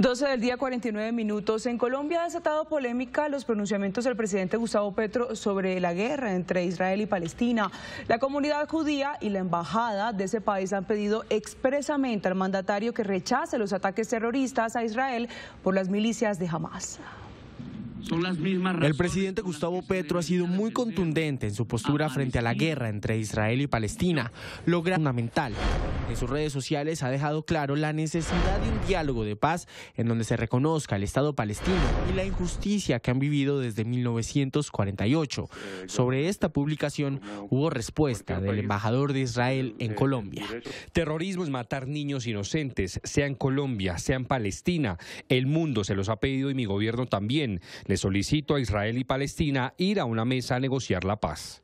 12 del día 49 minutos. En Colombia ha desatado polémica los pronunciamientos del presidente Gustavo Petro sobre la guerra entre Israel y Palestina. La comunidad judía y la embajada de ese país han pedido expresamente al mandatario que rechace los ataques terroristas a Israel por las milicias de Hamas las mismas El presidente Gustavo Petro ha sido muy contundente en su postura frente a la guerra entre Israel y Palestina, logra fundamental. En sus redes sociales ha dejado claro la necesidad de un diálogo de paz en donde se reconozca el Estado palestino y la injusticia que han vivido desde 1948. Sobre esta publicación hubo respuesta del embajador de Israel en Colombia. Terrorismo es matar niños inocentes, sea en Colombia, sea en Palestina. El mundo se los ha pedido y mi gobierno también. Le solicito a Israel y Palestina ir a una mesa a negociar la paz.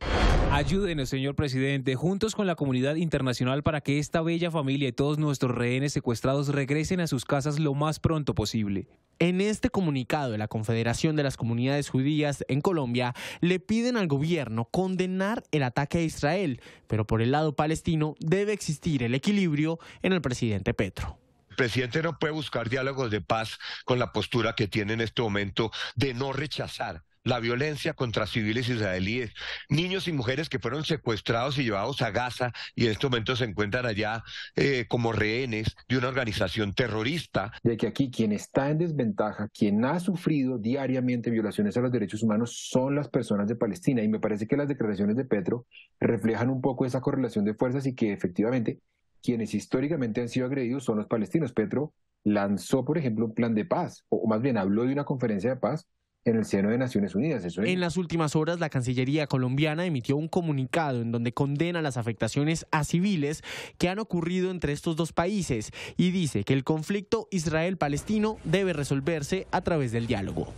Ayúdenos, señor presidente, juntos con la comunidad internacional para que esta bella familia y todos nuestros rehenes secuestrados regresen a sus casas lo más pronto posible. En este comunicado de la Confederación de las Comunidades Judías en Colombia le piden al gobierno condenar el ataque a Israel, pero por el lado palestino debe existir el equilibrio en el presidente Petro presidente no puede buscar diálogos de paz con la postura que tiene en este momento de no rechazar la violencia contra civiles israelíes, niños y mujeres que fueron secuestrados y llevados a Gaza y en este momento se encuentran allá eh, como rehenes de una organización terrorista. De que aquí quien está en desventaja, quien ha sufrido diariamente violaciones a los derechos humanos son las personas de Palestina y me parece que las declaraciones de Petro reflejan un poco esa correlación de fuerzas y que efectivamente quienes históricamente han sido agredidos son los palestinos. Petro lanzó, por ejemplo, un plan de paz, o más bien habló de una conferencia de paz en el seno de Naciones Unidas. En las últimas horas, la Cancillería colombiana emitió un comunicado en donde condena las afectaciones a civiles que han ocurrido entre estos dos países y dice que el conflicto Israel-Palestino debe resolverse a través del diálogo.